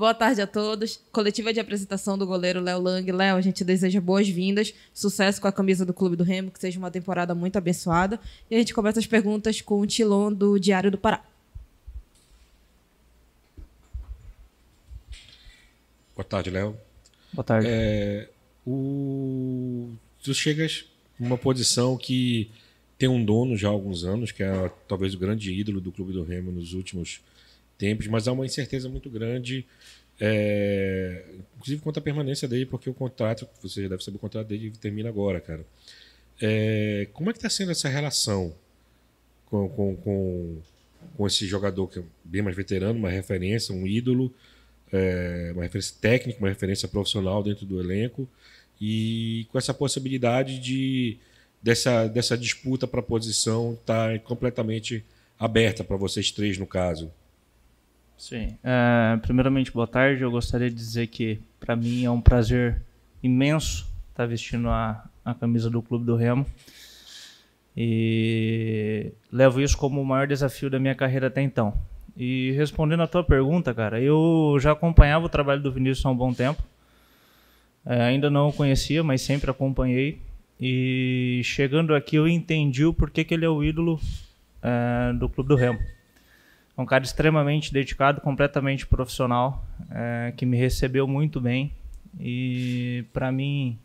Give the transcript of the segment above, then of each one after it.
Boa tarde a todos. Coletiva de apresentação do goleiro Léo Lang. Léo, a gente deseja boas-vindas, sucesso com a camisa do Clube do Remo, que seja uma temporada muito abençoada. E a gente começa as perguntas com o Tilon do Diário do Pará. Boa tarde, Léo. Boa tarde. É, o... Tu chegas numa posição que tem um dono já há alguns anos, que é talvez o grande ídolo do Clube do Remo nos últimos tempos, mas há uma incerteza muito grande, é, inclusive quanto à permanência dele, porque o contrato, você já deve saber, o contrato dele termina agora, cara. É, como é que está sendo essa relação com, com, com, com, esse jogador que é bem mais veterano, uma referência, um ídolo, é, uma referência técnica, uma referência profissional dentro do elenco, e com essa possibilidade de dessa, dessa disputa para a posição estar tá completamente aberta para vocês três, no caso? Sim. É, primeiramente, boa tarde. Eu gostaria de dizer que, para mim, é um prazer imenso estar tá vestindo a, a camisa do Clube do Remo. E levo isso como o maior desafio da minha carreira até então. E respondendo a tua pergunta, cara, eu já acompanhava o trabalho do Vinícius há um bom tempo. É, ainda não o conhecia, mas sempre acompanhei. E chegando aqui eu entendi o porquê que ele é o ídolo é, do Clube do Remo um cara extremamente dedicado, completamente profissional, é, que me recebeu muito bem. E para mim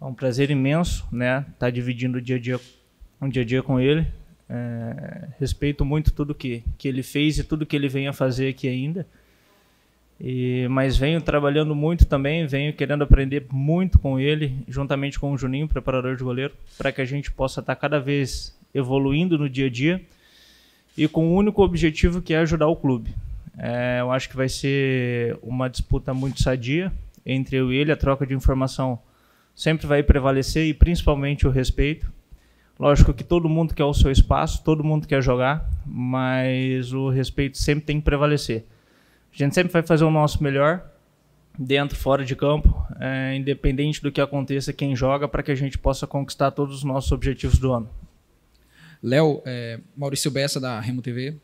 é um prazer imenso, né? estar tá dividindo o dia a dia, um dia a dia com ele. É, respeito muito tudo que, que ele fez e tudo que ele vem a fazer aqui ainda. E, mas venho trabalhando muito também, venho querendo aprender muito com ele, juntamente com o Juninho, preparador de goleiro, para que a gente possa estar tá cada vez evoluindo no dia a dia e com o um único objetivo que é ajudar o clube. É, eu acho que vai ser uma disputa muito sadia entre eu e ele. A troca de informação sempre vai prevalecer e principalmente o respeito. Lógico que todo mundo quer o seu espaço, todo mundo quer jogar, mas o respeito sempre tem que prevalecer. A gente sempre vai fazer o nosso melhor, dentro, fora de campo, é, independente do que aconteça, quem joga, para que a gente possa conquistar todos os nossos objetivos do ano. Léo, é, Maurício Bessa, da Remo TV.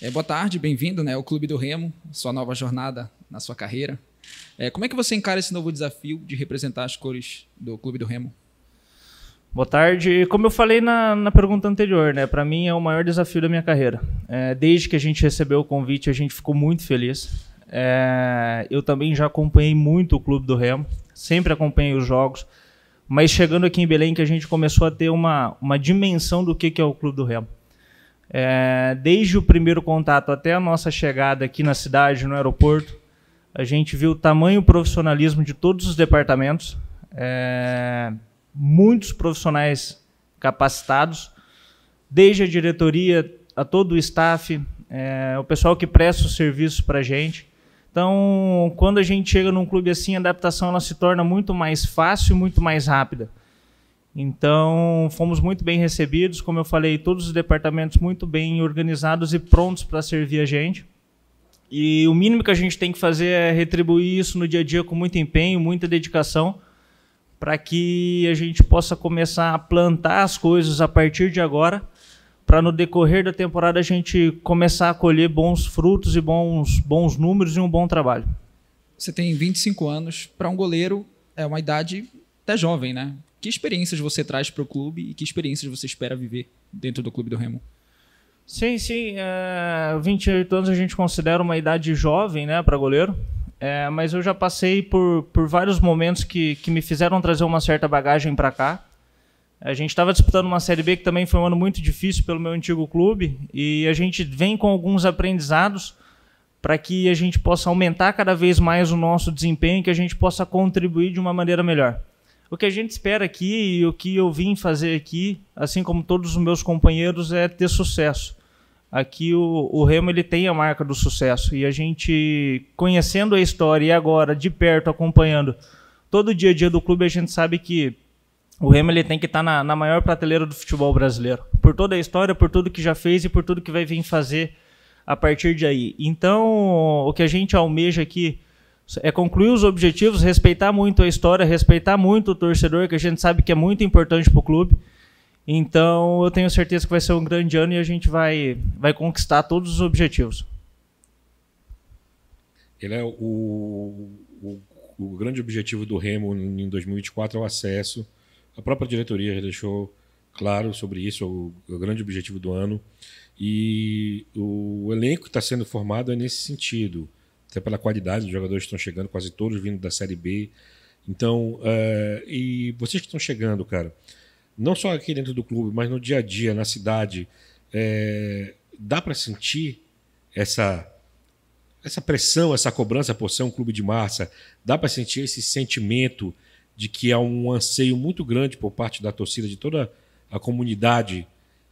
É, boa tarde, bem-vindo né, ao Clube do Remo, sua nova jornada na sua carreira. É, como é que você encara esse novo desafio de representar as cores do Clube do Remo? Boa tarde. Como eu falei na, na pergunta anterior, né? Para mim é o maior desafio da minha carreira. É, desde que a gente recebeu o convite, a gente ficou muito feliz. É, eu também já acompanhei muito o Clube do Remo, sempre acompanhei os jogos. Mas chegando aqui em Belém, que a gente começou a ter uma, uma dimensão do que, que é o Clube do Remo. É, desde o primeiro contato até a nossa chegada aqui na cidade, no aeroporto, a gente viu o tamanho profissionalismo de todos os departamentos, é, muitos profissionais capacitados, desde a diretoria a todo o staff, é, o pessoal que presta o serviço para a gente. Então, quando a gente chega num clube assim, a adaptação ela se torna muito mais fácil, muito mais rápida. Então, fomos muito bem recebidos, como eu falei, todos os departamentos muito bem organizados e prontos para servir a gente. E o mínimo que a gente tem que fazer é retribuir isso no dia a dia com muito empenho, muita dedicação, para que a gente possa começar a plantar as coisas a partir de agora, para no decorrer da temporada a gente começar a colher bons frutos e bons, bons números e um bom trabalho. Você tem 25 anos, para um goleiro é uma idade até jovem, né? Que experiências você traz para o clube e que experiências você espera viver dentro do clube do Remo? Sim, sim. É, 28 anos a gente considera uma idade jovem, né, para goleiro. É, mas eu já passei por, por vários momentos que, que me fizeram trazer uma certa bagagem para cá. A gente estava disputando uma Série B que também foi um ano muito difícil pelo meu antigo clube e a gente vem com alguns aprendizados para que a gente possa aumentar cada vez mais o nosso desempenho e que a gente possa contribuir de uma maneira melhor. O que a gente espera aqui e o que eu vim fazer aqui, assim como todos os meus companheiros, é ter sucesso. Aqui o, o Remo ele tem a marca do sucesso e a gente conhecendo a história e agora de perto acompanhando todo o dia a dia do clube a gente sabe que o Remo ele tem que estar tá na, na, maior prateleira do futebol brasileiro. Por toda a história, por tudo que já fez e por tudo que vai vir fazer a partir de aí. Então, o que a gente almeja aqui é concluir os objetivos, respeitar muito a história, respeitar muito o torcedor, que a gente sabe que é muito importante para o clube. Então, eu tenho certeza que vai ser um grande ano e a gente vai, vai conquistar todos os objetivos. Ele é o, o, o grande objetivo do Remo em 2024 é o acesso a própria diretoria já deixou claro sobre isso, é o, é o grande objetivo do ano. E o elenco que está sendo formado é nesse sentido, até pela qualidade dos jogadores que estão chegando, quase todos vindo da Série B. Então, é, e vocês que estão chegando, cara, não só aqui dentro do clube, mas no dia a dia, na cidade, é, dá para sentir essa essa pressão, essa cobrança por ser um clube de massa? Dá para sentir esse sentimento de que há um anseio muito grande por parte da torcida, de toda a comunidade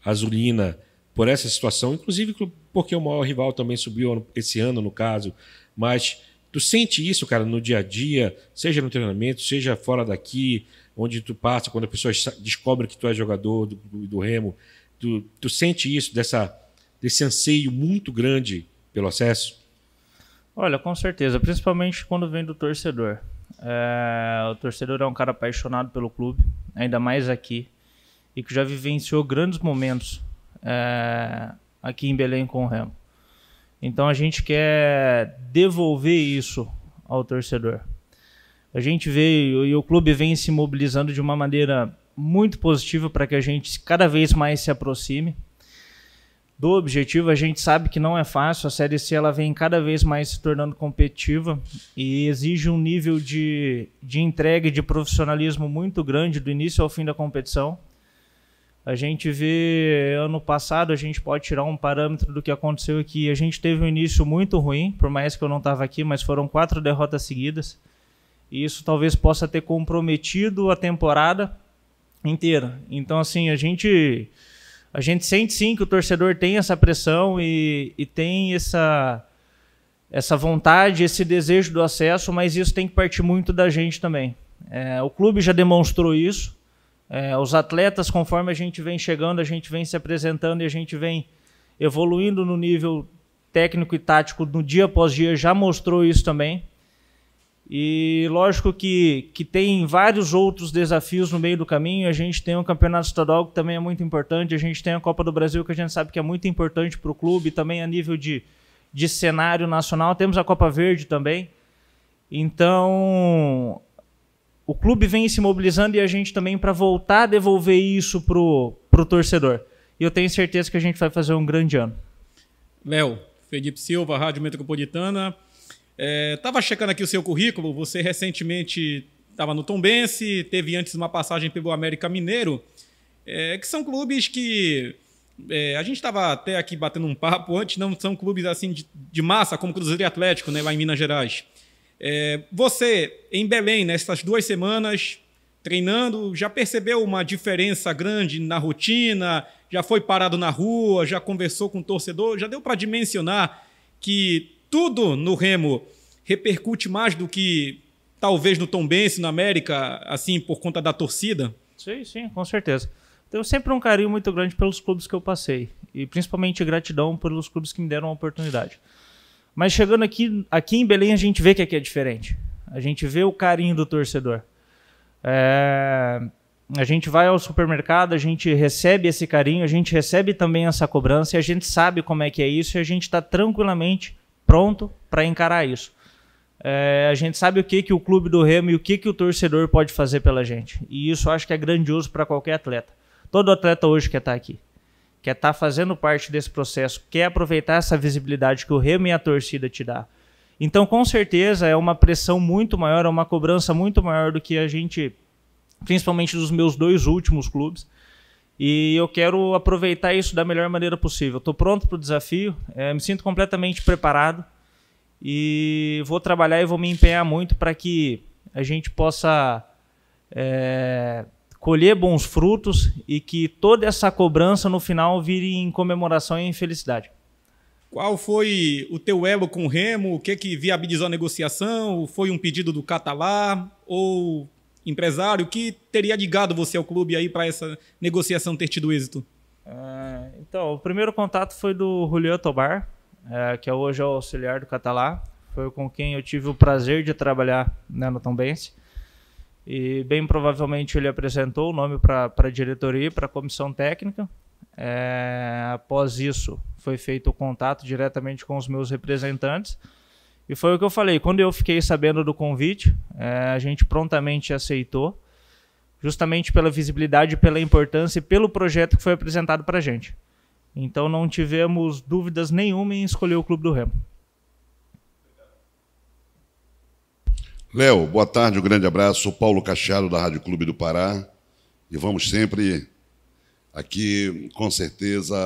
azulina, por essa situação, inclusive porque o maior rival também subiu esse ano, no caso. Mas tu sente isso, cara, no dia a dia, seja no treinamento, seja fora daqui, onde tu passa, quando a pessoa descobre que tu é jogador do, do, do Remo, tu, tu sente isso, dessa, desse anseio muito grande pelo acesso? Olha, com certeza, principalmente quando vem do torcedor. É, o torcedor é um cara apaixonado pelo clube, ainda mais aqui, e que já vivenciou grandes momentos é, aqui em Belém com o Remo. Então a gente quer devolver isso ao torcedor. A gente veio e o clube vem se mobilizando de uma maneira muito positiva para que a gente cada vez mais se aproxime do objetivo. A gente sabe que não é fácil, a Série C ela vem cada vez mais se tornando competitiva e exige um nível de, de entrega e de profissionalismo muito grande do início ao fim da competição. A gente vê ano passado, a gente pode tirar um parâmetro do que aconteceu aqui. A gente teve um início muito ruim, por mais que eu não estava aqui, mas foram quatro derrotas seguidas. E isso talvez possa ter comprometido a temporada inteira. Então, assim, a gente a gente sente sim que o torcedor tem essa pressão e, e tem essa, essa vontade, esse desejo do acesso, mas isso tem que partir muito da gente também. É, o clube já demonstrou isso. É, os atletas, conforme a gente vem chegando, a gente vem se apresentando e a gente vem evoluindo no nível técnico e tático no dia após dia, já mostrou isso também. E lógico que, que tem vários outros desafios no meio do caminho. A gente tem o um Campeonato Estadual, que também é muito importante. A gente tem a Copa do Brasil, que a gente sabe que é muito importante para o clube, também a nível de, de cenário nacional. Temos a Copa Verde também. Então, o clube vem se mobilizando e a gente também para voltar a devolver isso para o torcedor. E eu tenho certeza que a gente vai fazer um grande ano. Léo, Felipe Silva, Rádio Metropolitana. Estava é, checando aqui o seu currículo, você recentemente estava no Tombense, teve antes uma passagem pelo América Mineiro, é, que são clubes que é, a gente estava até aqui batendo um papo antes, não são clubes assim de, de massa, como Cruzeiro e Atlético, né, lá em Minas Gerais. É, você, em Belém, nessas duas semanas, treinando, já percebeu uma diferença grande na rotina? Já foi parado na rua? Já conversou com o torcedor? Já deu para dimensionar que tudo no Remo repercute mais do que talvez no Tom Bense, na América, assim, por conta da torcida? Sim, sim, com certeza. Tenho sempre um carinho muito grande pelos clubes que eu passei. E principalmente gratidão pelos clubes que me deram a oportunidade. Mas chegando aqui, aqui em Belém, a gente vê que aqui é diferente. A gente vê o carinho do torcedor. É... A gente vai ao supermercado, a gente recebe esse carinho, a gente recebe também essa cobrança, e a gente sabe como é que é isso, e a gente está tranquilamente pronto para encarar isso. É, a gente sabe o que, que o clube do Remo e o que, que o torcedor pode fazer pela gente. E isso eu acho que é grandioso para qualquer atleta. Todo atleta hoje quer estar tá aqui, quer estar tá fazendo parte desse processo, quer aproveitar essa visibilidade que o Remo e a torcida te dá. Então, com certeza, é uma pressão muito maior, é uma cobrança muito maior do que a gente, principalmente dos meus dois últimos clubes e eu quero aproveitar isso da melhor maneira possível. Estou pronto para o desafio, é, me sinto completamente preparado e vou trabalhar e vou me empenhar muito para que a gente possa é, colher bons frutos e que toda essa cobrança no final vire em comemoração e em felicidade. Qual foi o teu elo com o Remo? O que é que viabilizou a negociação? Foi um pedido do Catalá? Ou empresário, que teria ligado você ao clube aí para essa negociação ter tido êxito? É, então, o primeiro contato foi do Julio Tobar, é, que é hoje é o auxiliar do Catalá. Foi com quem eu tive o prazer de trabalhar né, no Tombense. E bem provavelmente ele apresentou o nome para a diretoria, para a comissão técnica. É, após isso, foi feito o contato diretamente com os meus representantes e foi o que eu falei. Quando eu fiquei sabendo do convite, é, a gente prontamente aceitou, justamente pela visibilidade, pela importância e pelo projeto que foi apresentado para a gente. Então não tivemos dúvidas nenhuma em escolher o Clube do Remo. Léo, boa tarde, um grande abraço. Sou Paulo Cacheado, da Rádio Clube do Pará. E vamos sempre aqui, com certeza,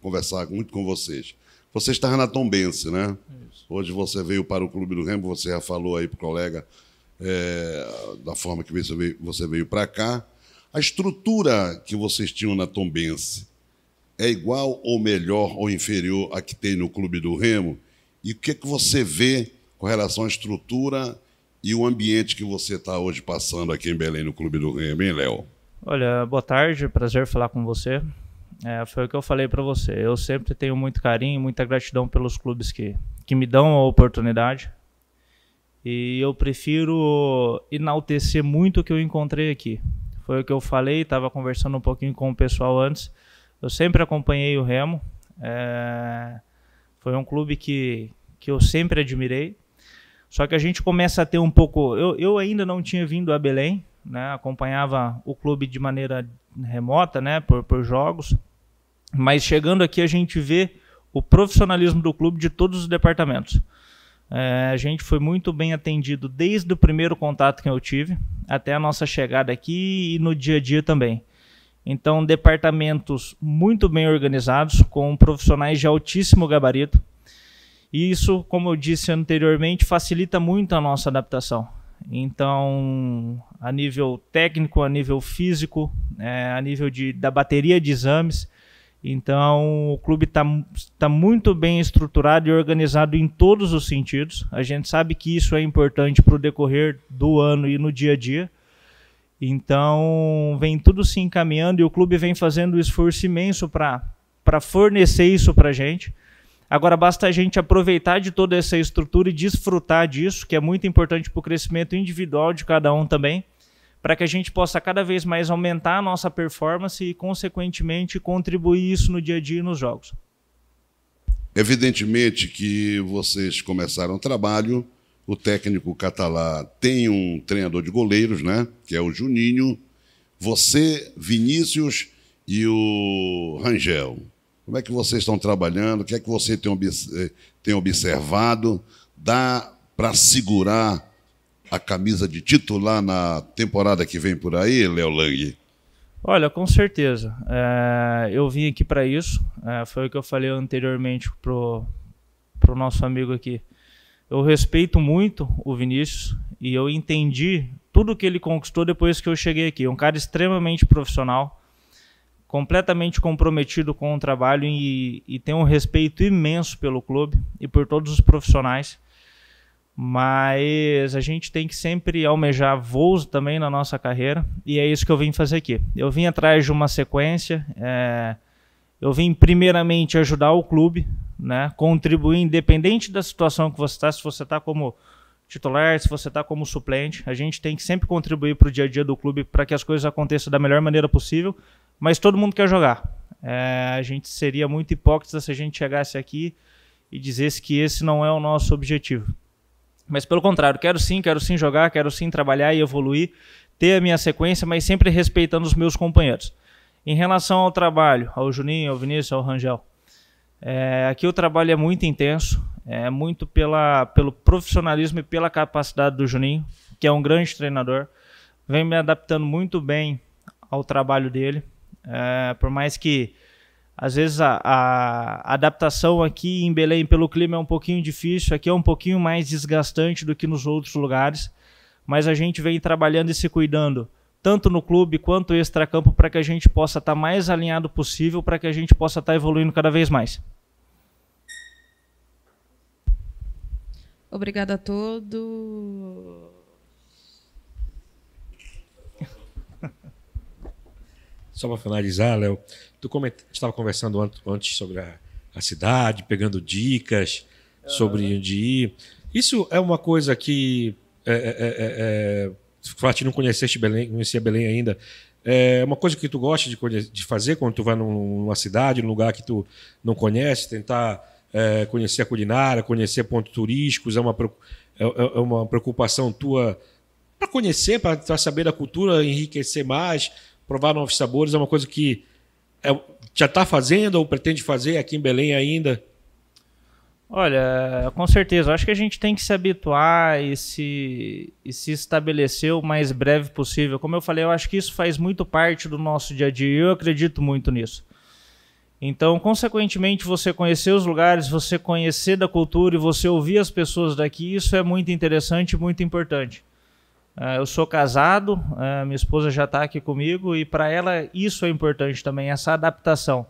conversar muito com vocês. Você estava na Tombense, né? Isso. Hoje você veio para o Clube do Remo, você já falou aí para o colega é, da forma que você veio, você veio para cá. A estrutura que vocês tinham na Tombense é igual ou melhor ou inferior à que tem no Clube do Remo? E o que, é que você vê com relação à estrutura e o ambiente que você está hoje passando aqui em Belém, no Clube do Remo, hein, Léo? Olha, boa tarde, prazer falar com você. É, foi o que eu falei para você. Eu sempre tenho muito carinho, muita gratidão pelos clubes que, que me dão a oportunidade. E eu prefiro enaltecer muito o que eu encontrei aqui. Foi o que eu falei, estava conversando um pouquinho com o pessoal antes. Eu sempre acompanhei o Remo. É, foi um clube que, que eu sempre admirei. Só que a gente começa a ter um pouco. Eu, eu ainda não tinha vindo a Belém, né? acompanhava o clube de maneira remota, né? por, por jogos. Mas chegando aqui, a gente vê o profissionalismo do clube de todos os departamentos. É, a gente foi muito bem atendido desde o primeiro contato que eu tive até a nossa chegada aqui e no dia a dia também. Então, departamentos muito bem organizados, com profissionais de altíssimo gabarito. E isso, como eu disse anteriormente, facilita muito a nossa adaptação. Então, a nível técnico, a nível físico, é, a nível de, da bateria de exames, então, o clube está tá muito bem estruturado e organizado em todos os sentidos. A gente sabe que isso é importante para o decorrer do ano e no dia a dia. Então, vem tudo se encaminhando e o clube vem fazendo um esforço imenso para fornecer isso para a gente. Agora, basta a gente aproveitar de toda essa estrutura e desfrutar disso, que é muito importante para o crescimento individual de cada um também para que a gente possa cada vez mais aumentar a nossa performance e, consequentemente, contribuir isso no dia a dia e nos jogos. Evidentemente que vocês começaram o trabalho, o técnico catalá tem um treinador de goleiros, né? Que é o Juninho. Você, Vinícius e o Rangel. Como é que vocês estão trabalhando? O que é que você tem, eh, observado? Dá para segurar a camisa de titular na temporada que vem por aí, Léo Lang? Olha, com certeza. É, eu vim aqui para isso. É, foi o que eu falei anteriormente pro pro nosso amigo aqui. Eu respeito muito o Vinícius e eu entendi tudo que ele conquistou depois que eu cheguei aqui. Um cara extremamente profissional, completamente comprometido com o trabalho e, e tem um respeito imenso pelo clube e por todos os profissionais mas a gente tem que sempre almejar voos também na nossa carreira e é isso que eu vim fazer aqui. Eu vim atrás de uma sequência, é, eu vim primeiramente ajudar o clube, né, contribuir independente da situação que você está, se você está como titular, se você está como suplente, a gente tem que sempre contribuir para o dia a dia do clube para que as coisas aconteçam da melhor maneira possível, mas todo mundo quer jogar. É, a gente seria muito hipócrita se a gente chegasse aqui e dissesse que esse não é o nosso objetivo. Mas pelo contrário, quero sim, quero sim jogar, quero sim trabalhar e evoluir, ter a minha sequência, mas sempre respeitando os meus companheiros. Em relação ao trabalho, ao Juninho, ao Vinícius, ao Rangel, é, aqui o trabalho é muito intenso, é muito pela, pelo profissionalismo e pela capacidade do Juninho, que é um grande treinador, vem me adaptando muito bem ao trabalho dele, é, por mais que às vezes a, a, adaptação aqui em Belém pelo clima é um pouquinho difícil, aqui é um pouquinho mais desgastante do que nos outros lugares, mas a gente vem trabalhando e se cuidando, tanto no clube quanto extracampo, para que a gente possa estar tá mais alinhado possível, para que a gente possa estar tá evoluindo cada vez mais. Obrigada a todos. Só para finalizar, Léo, tu estava conversando antes sobre a, a cidade, pegando dicas sobre onde ir. Isso é uma coisa que. É, é, é, é, é não conheceste Belém, conhecia Belém ainda. É uma coisa que tu gosta de, de fazer quando tu vai numa cidade, num lugar que tu não conhece, tentar é, conhecer a culinária, conhecer pontos turísticos, é uma, é, é, é uma preocupação tua para conhecer, para saber da cultura, enriquecer mais, provar novos sabores, é uma coisa que é, já está fazendo ou pretende fazer aqui em Belém ainda? Olha, com certeza. acho que a gente tem que se habituar e se, e se estabelecer o mais breve possível. Como eu falei, eu acho que isso faz muito parte do nosso dia a dia e eu acredito muito nisso. Então, consequentemente, você conhecer os lugares, você conhecer da cultura e você ouvir as pessoas daqui, isso é muito interessante e muito importante. Ah, eu sou casado, ah, minha esposa já está aqui comigo e para ela isso é importante também, essa adaptação.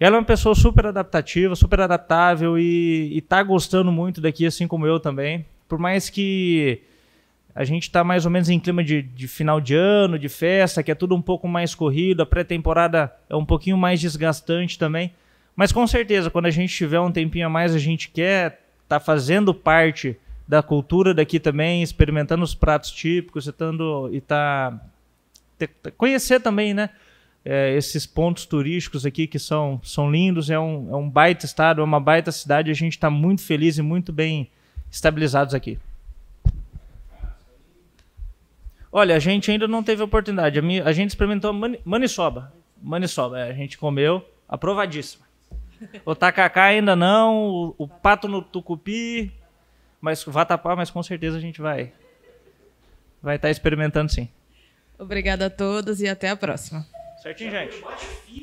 Ela é uma pessoa super adaptativa, super adaptável e está gostando muito daqui, assim como eu também. Por mais que a gente está mais ou menos em clima de, de, final de ano, de festa, que é tudo um pouco mais corrido, a pré-temporada é um pouquinho mais desgastante também. Mas com certeza, quando a gente tiver um tempinho a mais, a gente quer estar tá fazendo parte da cultura daqui também, experimentando os pratos típicos, tentando e tá te, conhecer também, né? É, esses pontos turísticos aqui que são, são lindos, é um, é um baita estado, é uma baita cidade, a gente está muito feliz e muito bem estabilizados aqui. Olha, a gente ainda não teve oportunidade, a, minha, a gente experimentou mani, maniçoba, maniçoba, é, a gente comeu, aprovadíssima. O tacacá ainda não, o, o pato no tucupi, mas vá tapar, mas com certeza a gente vai vai estar tá experimentando sim. Obrigada a todos e até a próxima. Certinho, gente. Tá